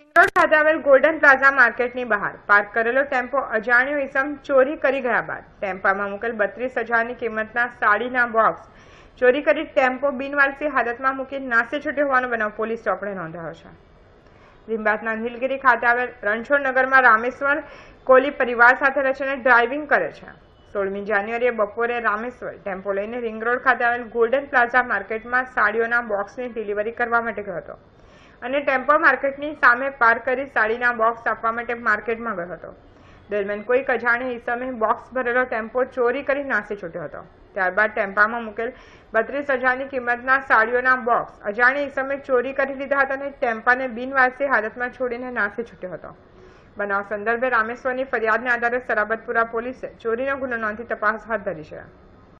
ring road ખાતે આવેલ golden plaza માર્કેટની બહાર પાર્ક કરેલો ટેમ્પો અજાણ્યો ઇસમ ચોરી કરી ગયા બાદ ટેમ્પામાં મૂકેલ બત્રીસ હજારની કિંમતના સાડીના બોક્સ ચોરી કરી ટેમ્પો બિનવારસી હાલતમાં મૂકી નાસી છૂટ્યો હોવાનો બનાવ પોલીસ ચોપડે નોંધાયો છે લીંબાતના નીલગીરી ખાતે આવેલ રણછોડનગરમાં રામેશ્વર કોહલી પરિવાર સાથે રચીને ડ્રાઇવિંગ કરે છે સોળમી જાન્યુઆરીએ બપોરે રામેશ્વર ટેમ્પો લઈને રિંગ રોડ ખાતે આવેલ ગોલ્ડન પ્લાઝા માર્કેટમાં સાડીઓના બોક્સની ડિલિવરી કરવા માટે ગયો હતો અને ટેમ્પો માર્કેટની સામે પાર કરી સાડીના બોક્સ આપવા માટે માર્કેટમાં ગયો હતો દરમિયાન કોઈક અજાણી ઈસમે બોક્સ ભરેલો ટેમ્પો ચોરી કરી નાસી છૂટ્યો હતો ત્યારબાદ ટેમ્પામાં મૂકેલ બત્રીસ હજારની કિંમતના સાડીઓના બોક્સ અજાણી ઈસમે ચોરી કરી લીધા હતા અને ટેમ્પાને બિનવારસી હાલતમાં છોડીને નાસી છૂટ્યો હતો બનાવ સંદર્ભે રામેશ્વરની ફરિયાદને આધારે સરાબતપુરા પોલીસે ચોરીનો ગુનો નોંધી તપાસ હાથ ધરી છે